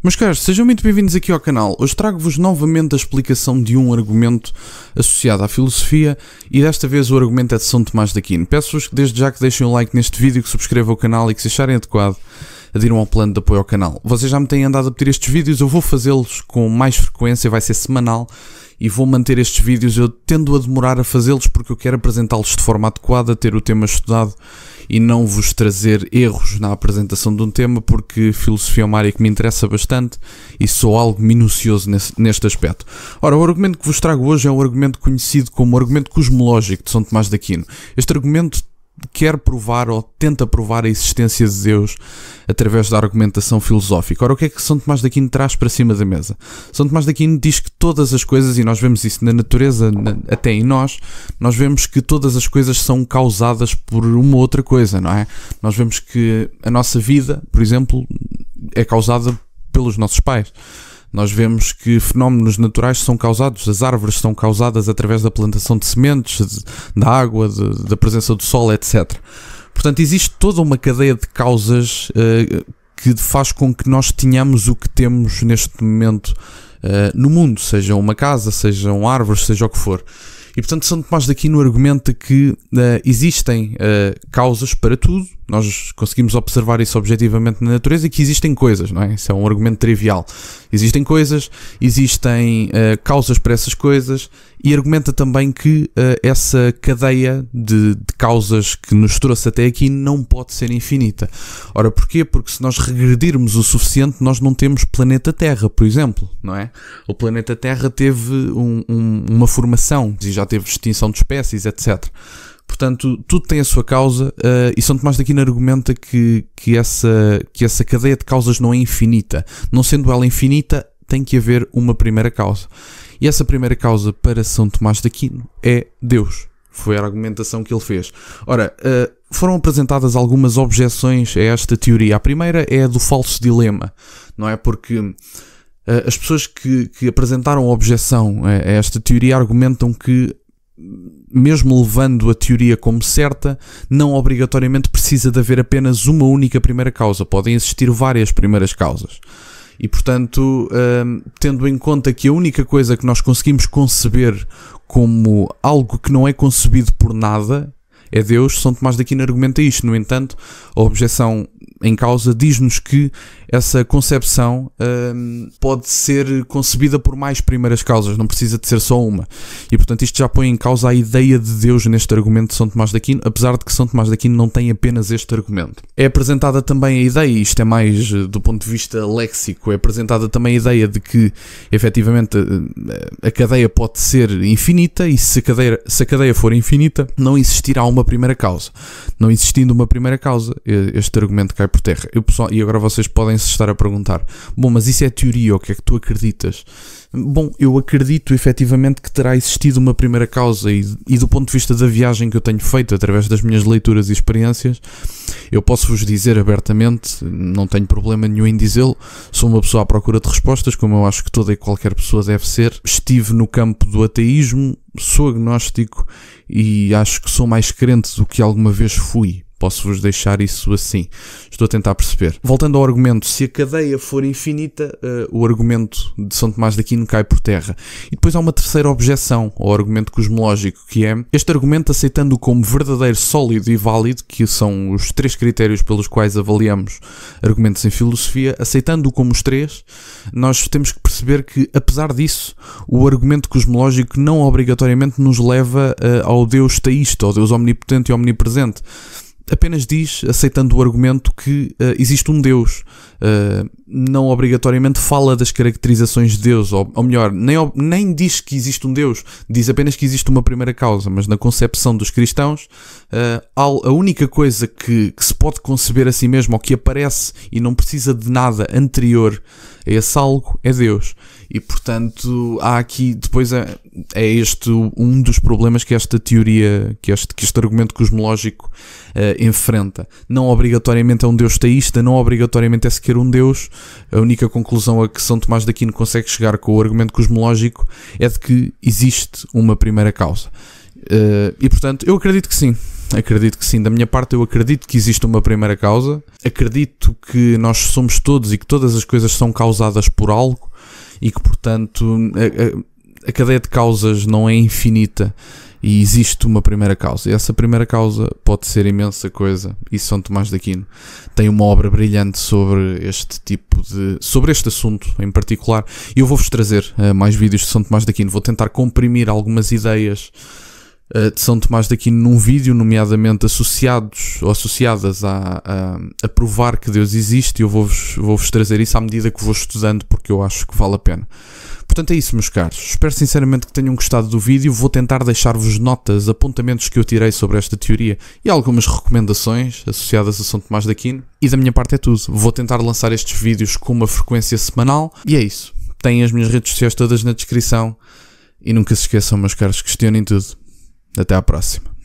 Mas caros, sejam muito bem-vindos aqui ao canal. Hoje trago-vos novamente a explicação de um argumento associado à filosofia e desta vez o argumento é de São Tomás de Aquino. Peço-vos que desde já que deixem um like neste vídeo, que subscrevam o canal e que se acharem adequado adiram ao plano de apoio ao canal. Vocês já me têm andado a pedir estes vídeos, eu vou fazê-los com mais frequência, vai ser semanal e vou manter estes vídeos. Eu tendo a demorar a fazê-los porque eu quero apresentá-los de forma adequada, ter o tema estudado e não vos trazer erros na apresentação de um tema, porque filosofia é uma área que me interessa bastante e sou algo minucioso nesse, neste aspecto. Ora, o argumento que vos trago hoje é um argumento conhecido como argumento cosmológico de São Tomás de Aquino. Este argumento quer provar ou tenta provar a existência de Deus através da argumentação filosófica. Ora, o que é que São Tomás de Aquino traz para cima da mesa? São Tomás de Aquino diz que todas as coisas, e nós vemos isso na natureza, na, até em nós, nós vemos que todas as coisas são causadas por uma outra coisa, não é? Nós vemos que a nossa vida, por exemplo, é causada pelos nossos pais. Nós vemos que fenómenos naturais são causados, as árvores são causadas através da plantação de sementes, de, da água, de, da presença do sol, etc. Portanto, existe toda uma cadeia de causas uh, que faz com que nós tenhamos o que temos neste momento uh, no mundo, seja uma casa, sejam árvores, seja o que for. E portanto, São Tomás daqui no argumento que uh, existem causas para tudo nós conseguimos observar isso objetivamente na natureza e que existem coisas, não é? Isso é um argumento trivial. Existem coisas, existem uh, causas para essas coisas e argumenta também que uh, essa cadeia de, de, causas que nos trouxe até aqui não pode ser infinita. Ora, porquê? Porque se nós regredirmos o suficiente, nós não temos planeta Terra, por exemplo, não é? O planeta Terra teve um, um, uma formação e já teve extinção de espécies, etc. Portanto, tudo tem a sua causa uh, e São Tomás de Aquino argumenta que, que, essa, que essa cadeia de causas não é infinita. Não sendo ela infinita, tem que haver uma primeira causa. E essa primeira causa para São Tomás de Aquino é Deus. Foi a argumentação que ele fez. Ora, uh, foram apresentadas algumas objeções a esta teoria. A primeira é a do falso dilema, não é? Porque uh, as pessoas que, que apresentaram objeção a esta teoria argumentam que mesmo levando a teoria como certa, não obrigatoriamente precisa de haver apenas uma única primeira causa. Podem existir várias primeiras causas. E portanto, hum, tendo em conta que a única coisa que nós conseguimos conceber como algo que não é concebido por nada é Deus, São Tomás de Aquino argumenta isto. No entanto, a objeção em causa diz-nos que essa concepção um, pode ser concebida por mais primeiras causas, não precisa de ser só uma. E portanto isto já põe em causa a ideia de Deus neste argumento de São Tomás de Aquino, apesar de que São Tomás de Aquino não tem apenas este argumento. É apresentada também a ideia, isto é mais eh, do ponto de vista léxico, é apresentada também a ideia de que efetivamente eh, a cadeia pode ser infinita e se a cadeia, se a cadeia for infinita não existirá uma primeira causa. Não existindo uma primeira causa, eh, este argumento cai cai por terra. Eu, pessoal, e agora vocês podem se estar a perguntar: bom, mas isso é teoria, o que é que tu acreditas? Bom, eu acredito efetivamente que terá existido uma primeira causa, e, e do ponto de vista da viagem que eu tenho feito através das minhas leituras e experiências, eu posso-vos dizer abertamente, não tenho problema nenhum em dizê-lo, sou uma pessoa à procura de respostas, como eu acho que toda e qualquer pessoa deve ser. Estive no campo do ateísmo, sou agnóstico e acho que sou mais crente do que alguma vez fui. Posso-vos deixar isso assim. Estou a tentar perceber. Voltando ao argumento, se a cadeia for infinita, uh, o argumento de São Tomás de Aquino cai por terra. E depois há uma terceira objeção ao argumento cosmológico, que é este argumento aceitando como verdadeiro, sólido e válido, que são os três critérios pelos quais avaliamos argumentos em filosofia, aceitando-o como os três, nós temos que perceber que, apesar disso, o argumento cosmológico não obrigatoriamente nos leva uh, ao Deus teísta, ao Deus omnipotente e omnipresente apenas diz, aceitando o argumento, que uh, existe um Deus. Uh, não obrigatoriamente fala das caracterizações de Deus, ou, ou melhor, nem, nem, diz que existe um Deus, diz apenas que existe uma primeira causa. Mas na concepção dos cristãos, uh, a única coisa que, que, se pode conceber a si mesmo, ou que aparece e não precisa de nada anterior a esse algo, é Deus. E portanto, há aqui, depois, é este um dos problemas que esta teoria, que este, que este argumento cosmológico uh, enfrenta. Não obrigatoriamente é um Deus teísta, não obrigatoriamente é sequer um Deus. A única conclusão a que São Tomás de Aquino consegue chegar com o argumento cosmológico é de que existe uma primeira causa. Uh, e portanto, eu acredito que sim. Acredito que sim. Da minha parte, eu acredito que existe uma primeira causa. Acredito que nós somos todos e que todas as coisas são causadas por algo e que, portanto, eh, a cadeia de causas não é infinita e existe uma primeira causa. E essa primeira causa pode ser imensa coisa. E São Tomás de Aquino tem uma obra brilhante sobre este tipo de. sobre este assunto em particular. E eu vou-vos trazer uh, mais vídeos de São Tomás de Aquino. Vou tentar comprimir algumas ideias uh, de São Tomás de Aquino num vídeo, nomeadamente associados ou associadas a, a, a provar que Deus existe. E eu vou-vos vou -vos trazer isso à medida que vou estudando, porque eu acho que vale a pena. Portanto é isso, meus caros. Espero sinceramente que tenham gostado do vídeo. Vou tentar deixar-vos notas, apontamentos que eu tirei sobre esta teoria e algumas recomendações associadas a São Tomás de Aquino. E da minha parte é tudo. Vou tentar lançar estes vídeos com uma frequência semanal. E é isso. Têm as minhas redes sociais todas na descrição. E nunca se esqueçam, meus caros, questionem tudo. Até à próxima.